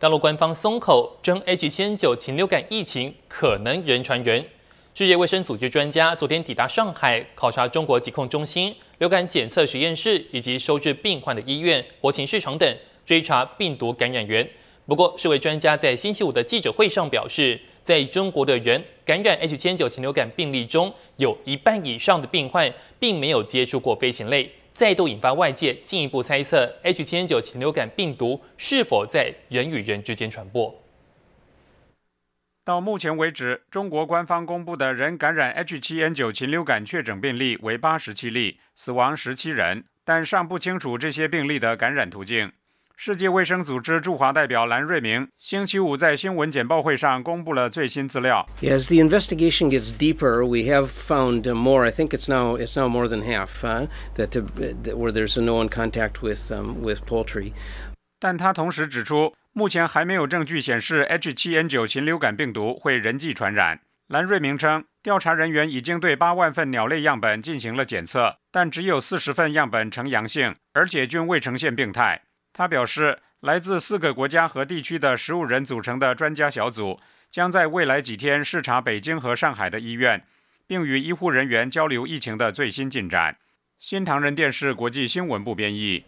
大陆官方松口，称 H 七 N 九禽流感疫情可能人传人。世界卫生组织专家昨天抵达上海，考察中国疾控中心流感检测实验室以及收治病患的医院、活禽市场等，追查病毒感染源。不过，四位专家在星期五的记者会上表示，在中国的人感染 H 七 N 九禽流感病例中，有一半以上的病患并没有接触过飞禽类。再度引发外界进一步猜测，H7N9 禽流感病毒是否在人与人之间传播。到目前为止，中国官方公布的人感染 H7N9 禽流感确诊病例为八十七例，死亡十七人，但尚不清楚这些病例的感染途径。世界卫生组织驻华代表蓝瑞明星期五在新闻简报会上公布了最新资料。As the investigation gets deeper, we have found more. I think it's now it's now more than half that where there's known contact with um, with poultry. 但他同时指出，目前还没有证据显示 H7N9 禽流感病毒会人际传染。蓝瑞明称，调查人员已经对八万份鸟类样本进行了检测，但只有四十份样本呈阳性，而且均未呈现病态。他表示，来自四个国家和地区的十五人组成的专家小组将在未来几天视察北京和上海的医院，并与医护人员交流疫情的最新进展。新唐人电视国际新闻部编译。